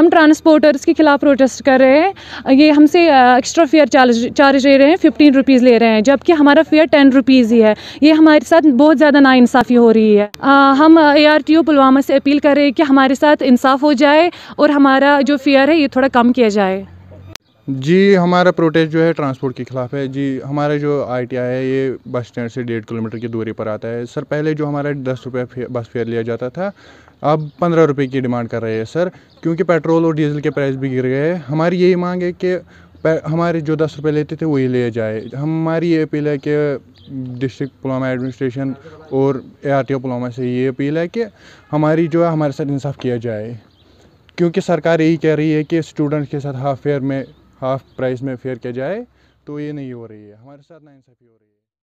हम ट्रांसपोर्टर्स के खिलाफ प्रोटेस्ट कर रहे हैं ये हमसे एक्स्ट्रा फेयर चार्ज चार्ज ले रहे हैं फिफ्टीन रुपीज़ ले रहे हैं जबकि हमारा फेयर टेन रुपीज़ ही है ये हमारे साथ बहुत ज़्यादा नाइंसाफ़ी हो रही है आ, हम A R T O Pulwama से अपील कर रहे हैं कि हमारे साथ इंसाफ हो जाए और हमारा जो फेयर है ये थोड़ा कम किया जाए जी हमारा प्रोटेस्ट जो है ट्रांसपोर्ट के ख़िलाफ़ है जी हमारा जो आईटीआई है ये बस स्टैंड से डेढ़ किलोमीटर की दूरी पर आता है सर पहले जो हमारा दस रुपये बस फेयर लिया जाता था अब पंद्रह रुपये की डिमांड कर रहे हैं सर क्योंकि पेट्रोल और डीज़ल के प्राइस भी गिर गए हैं हमारी यही मांग है कि हमारे जो दस रुपये लेते थे वही ले जाए हमारी ये अपील है कि डिस्ट्रिक्ट पुलवामा एडमिनिस्ट्रेशन और A R T O Pulwama से ये अपील है कि हमारी जो है हमारे साथ इंसाफ किया जाए क्योंकि सरकार यही कह रही है कि स्टूडेंट के साथ हाफ फेयर में हाफ प्राइस में फेयर किया जाए तो ये नहीं हो रही है हमारे साथ ना इंसाफी हो रही है